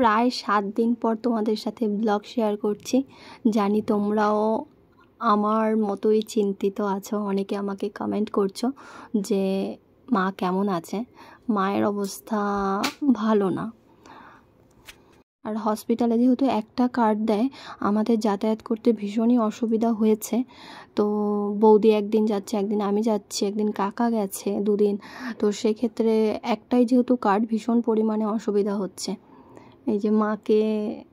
প্রায় সাত দিন পর তোমাদের সাথে ব্লগ শেয়ার করছি জানি তোমরাও আমার মতোই চিন্তিত আছো অনেকে আমাকে কমেন্ট করছো যে মা কেমন আছে মায়ের অবস্থা ভালো না আর হসপিটালে যেহেতু একটা কার্ড দেয় আমাদের যাতায়াত করতে ভীষণই অসুবিধা হয়েছে তো বৌদি একদিন যাচ্ছে একদিন আমি যাচ্ছি একদিন কাকা গেছে দুদিন তো সেক্ষেত্রে একটাই যেহেতু কার্ড ভীষণ পরিমাণে অসুবিধা হচ্ছে এই যে মাকে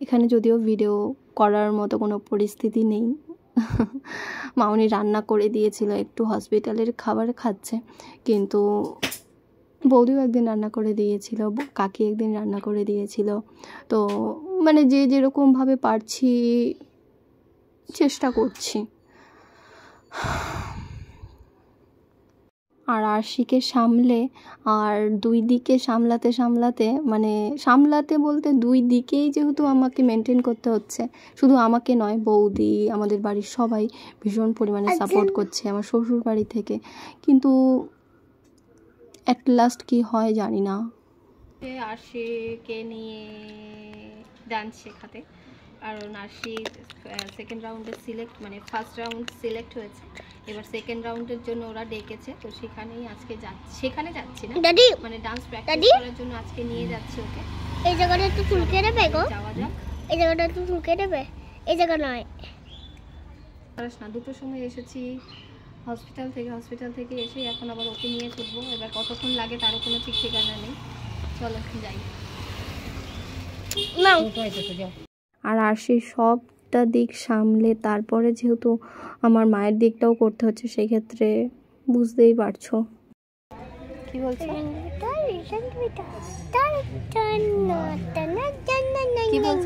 এখানে যদিও ভিডিও করার মতো কোনো পরিস্থিতি নেই মা উনি রান্না করে দিয়েছিল একটু হসপিটালের খাবার খাচ্ছে কিন্তু বৌদিও একদিন রান্না করে দিয়েছিল কাকি একদিন রান্না করে দিয়েছিল তো মানে যে যেরকমভাবে পারছি চেষ্টা করছি আর আরশিকে সামলে আর দুই দিকে সামলাতে সামলাতে মানে সামলাতে বলতে দুই দিকেই যেহেতু আমাকে মেনটেন করতে হচ্ছে শুধু আমাকে নয় বৌদি আমাদের বাড়ির সবাই ভীষণ পরিমাণে সাপোর্ট আচ্ছা। করছে আমার শ্বশুর বাড়ি থেকে কিন্তু অ্যাট লাস্ট কী হয় জানি না আরশিকে নিয়ে ডান্স শেখাতে আর নার্সি সেকেন্ড রাউন্ডে সিলেক্ট মানে ফার্স্ট রাউন্ড সিলেক্ট হয়েছে এবার সেকেন্ড রাউন্ডের জন্য ওরা ডেকেছে তো সেখানেই আজকে যাচ্ছি সেখানে যাচ্ছি না দাদি মানে ডান্স প্র্যাকটিস করার জন্য আজকে নিয়ে যাচ্ছে ওকে এই জায়গাটা একটু চুলকে দেবে গো যাওয়া যাক এই জায়গাটা একটু চুলকে দেবে এই জায়গা নয় পারস না দুটোর সময় এসেছি হসপিটাল থেকে হসপিটাল থেকে এসে এখন আবার ওকে নিয়ে ছুটবো এবার কতক্ষণ লাগে তারও কোনো ঠিক ঠিকানা নেই চলো যাই না আর আর সবটা দিক সামলে তারপরে যেহেতু আমার মায়ের দিকটাও করতে হচ্ছে সেই ক্ষেত্রে বুঝতেই পারছো কি বল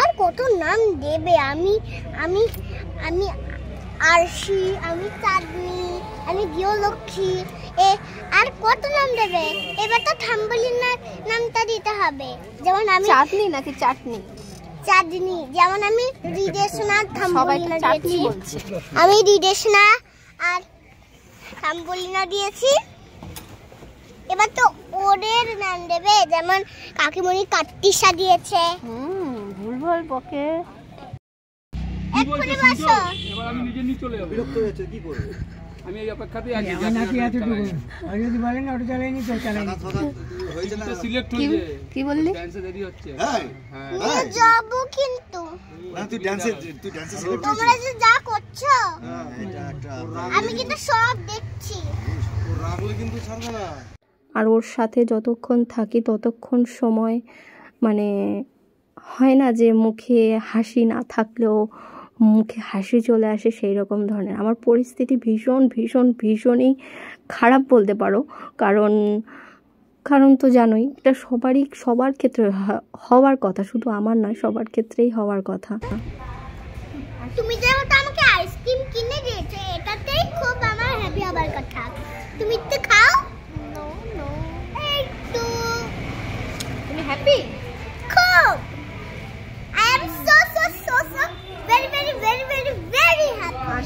আর কত নাম দেবে আমি আমি আমি আরশি আমি চাঁদনি আমি লক্ষ্মী এ আর কত নাম দেবে এবার তো থাম্বলিনার নামটা দিতে হবে যেমন আমি চাটনি নাকি চাটনি চাটনি যেমন আমি রিদেশনা থাম্বলিনা দিয়েছি আমি রিদেশনা আর থাম্বলিনা দিয়েছি এবার তো ওদের নাম দেবে যেমন কাকিমণি কার্তিসা দিয়েছে হুম ভুল ভুল বকে এক্ষুনি বাসো এবার আমি নিজে নিয়ে চলে যাবো বিরক্ত হয়েছে কি করবো আমি এই অপেক্ষাতেই আছি হ্যাঁ, আর যদি বলেন অটো তো হয়েছে না সিলেক্ট হয়ে কি বললি ডান্সে দেরি হচ্ছে হ্যাঁ হ্যাঁ কিন্তু না তুই ডান্সে তুই ডান্সে সিলেক্ট তোমরা যে যা করছো হ্যাঁ, আমি কিন্তু সব দেখছি রাগলে কিন্তু ছাড়বে না আর ওর সাথে যতক্ষণ থাকি ততক্ষণ সময় মানে হয় না যে মুখে হাসি না থাকলেও মুখে হাসি চলে আসে সেই রকম ধরনের আমার পরিস্থিতি ভীষণ ভীষণ ভীষণই খারাপ বলতে পারো কারণ কারণ তো জানোই এটা সবারই সবার ক্ষেত্রে হওয়ার কথা শুধু আমার নয় সবার ক্ষেত্রেই হওয়ার কথা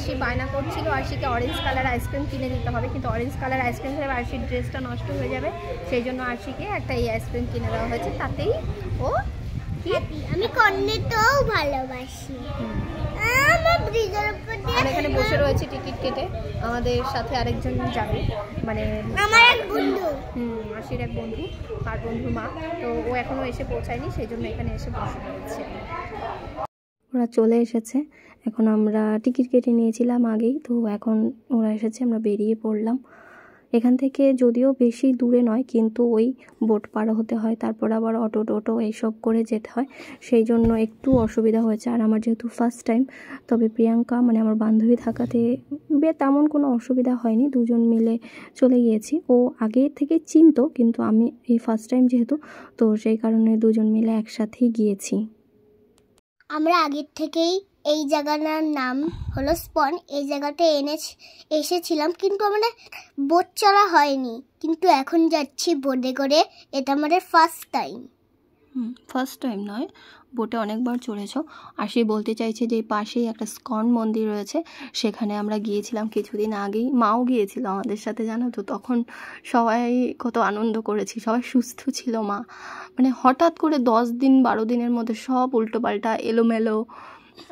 আরশি বায়না করছিল আরশিকে অরেঞ্জ কালার আইসক্রিম কিনে দিতে হবে কিন্তু অরেঞ্জ কালার আইসক্রিম খেলে আরশির ড্রেসটা নষ্ট হয়ে যাবে সেই জন্য আরশিকে একটা এই আইসক্রিম কিনে দেওয়া হয়েছে তাতেই ও আমি কর্নেটাও ভালোবাসি এখানে বসে রয়েছে টিকিট কেটে আমাদের সাথে আরেকজন যাবে মানে বন্ধু হুম মাসির এক বন্ধু আর বন্ধু মা তো ও এখনো এসে পৌঁছায়নি সেই জন্য এখানে এসে বসে রয়েছে ওরা চলে এসেছে এখন আমরা টিকিট কেটে নিয়েছিলাম আগেই তো এখন ওরা এসেছে আমরা বেরিয়ে পড়লাম এখান থেকে যদিও বেশি দূরে নয় কিন্তু ওই বোট পার হতে হয় তারপর আবার অটো টোটো এইসব করে যেতে হয় সেই জন্য একটু অসুবিধা হয়েছে আর আমার যেহেতু ফার্স্ট টাইম তবে প্রিয়াঙ্কা মানে আমার বান্ধবী থাকাতে বে তেমন কোনো অসুবিধা হয়নি দুজন মিলে চলে গিয়েছি ও আগে থেকে চিনত কিন্তু আমি এই ফার্স্ট টাইম যেহেতু তো সেই কারণে দুজন মিলে একসাথেই গিয়েছি আমরা আগের থেকেই এই জায়গাটার নাম হলো স্পন এই জায়গাটা এনে এসেছিলাম কিন্তু আমাদের বোট চলা হয়নি কিন্তু এখন যাচ্ছি বোটে করে এটা আমাদের ফার্স্ট টাইম ফার্স্ট টাইম নয় বোটে অনেকবার চড়েছ আর সে বলতে চাইছে যে পাশেই একটা স্কন মন্দির রয়েছে সেখানে আমরা গিয়েছিলাম কিছুদিন আগেই মাও গিয়েছিল আমাদের সাথে জানো তো তখন সবাই কত আনন্দ করেছি সবাই সুস্থ ছিল মা মানে হঠাৎ করে দশ দিন বারো দিনের মধ্যে সব উল্টোপাল্টা এলোমেলো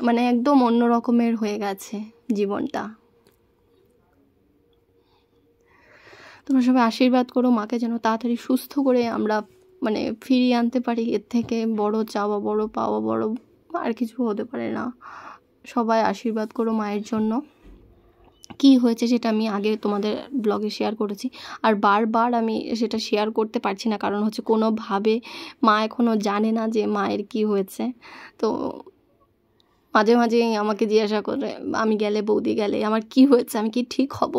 মানে একদম অন্য রকমের হয়ে গেছে জীবনটা তোমরা সবাই আশীর্বাদ করো মাকে যেন তাড়াতাড়ি সুস্থ করে আমরা মানে ফিরিয়ে আনতে পারি এর থেকে বড় চাওয়া বড় পাওয়া বড় আর কিছু হতে পারে না সবাই আশীর্বাদ করো মায়ের জন্য কি হয়েছে সেটা আমি আগে তোমাদের ব্লগে শেয়ার করেছি আর বারবার আমি সেটা শেয়ার করতে পারছি না কারণ হচ্ছে কোনোভাবে মা এখনও জানে না যে মায়ের কি হয়েছে তো মাঝে মাঝে আমাকে জিজ্ঞাসা করে আমি গেলে বৌদি গেলে আমার কি হয়েছে আমি কি ঠিক হব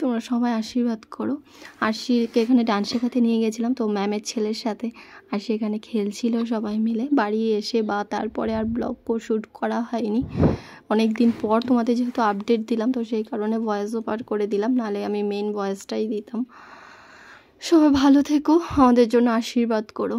তোমরা সবাই আশীর্বাদ করো শিরকে এখানে ডান্স শেখাতে নিয়ে গেছিলাম তো ম্যামের ছেলের সাথে সে এখানে খেলছিল সবাই মিলে বাড়ি এসে বা তারপরে আর ব্লগ শ্যুট করা হয়নি অনেক দিন পর তোমাদের যেহেতু আপডেট দিলাম তো সেই কারণে ভয়েসও পার করে দিলাম নালে আমি মেন ভয়েসটাই দিতাম সবাই ভালো থেকো আমাদের জন্য আশীর্বাদ করো